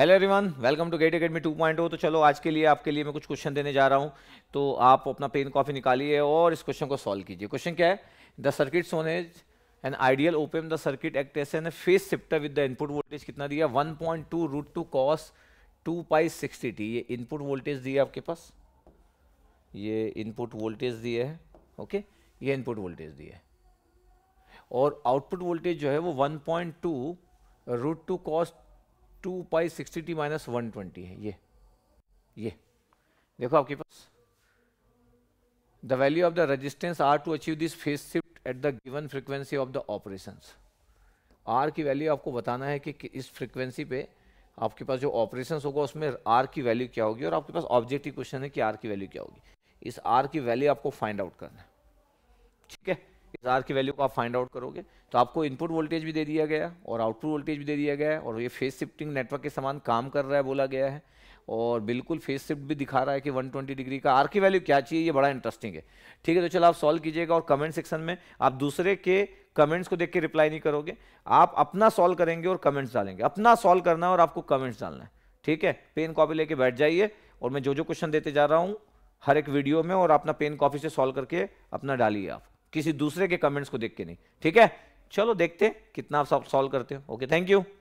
hello everyone welcome to GATE academy to point तो चलो आज के लिए आपके लिए मैं कुछ क्वेश्चन देने जा रहा हूँ तो आप अपना पेन कॉफी निकालिए और इस क्वेश्चन को सॉल्व कीजिए क्वेश्चन क्या है the circuit shown is an ideal open the circuit act as an phase shifter with the input voltage कितना दिया one point two root two cos two pi sixty t ये इनपुट वोल्टेज दिए आपके पास ये input voltage दिए है okay ये input voltage दिए है और आउटपुट वोल्टेज जो है वो one point two root two cos two pi sixty t minus one twenty है ये ये देखो आपके पास the value of the resistance R to achieve this phase shift at the given frequency of the operation R की वैल्यू आपको बताना है कि, इस फ्रिक्वेंसी पे आपके पास जो ऑपरेशन होगा उसमें आर की वैल्यू क्या होगी और आपके पास ऑब्जेक्टिव क्वेश्चन है कि आर की वैल्यू क्या होगी इस आर की वैल्यू आपको फाइंड आउट करना है आर की वैल्यू को आप फाइंड आउट करोगे तो आपको इनपुट वोल्टेज भी दे दिया गया और आउटपुट वोल्टेज भी दे दिया गया और ये फेस शिफ्टिंग नेटवर्क के समान काम कर रहा है बोला गया है और बिल्कुल फेस शिफ्ट भी दिखा रहा है कि 120 डिग्री का आर की वैल्यू क्या चाहिए ये बड़ा इंटरेस्टिंग है ठीक है तो चलो आप सॉल्व कीजिएगा और कमेंट सेक्शन में आप दूसरे के कमेंट्स को देख के रिप्लाई नहीं करोगे आप अपना सॉल्व करेंगे और कमेंट्स डालेंगे अपना सॉल्व करना है और आपको कमेंट्स डालना है ठीक है पेन कॉपी लेके बैठ जाइए और मैं जो जो क्वेश्चन देते जा रहा हूँ हर एक वीडियो में और अपना पेन कॉपी से सॉल्व करके अपना डालिए आप किसी दूसरे के कमेंट्स को देख के नहीं ठीक है चलो देखते कितना आप सॉल्व करते हो ओके थैंक यू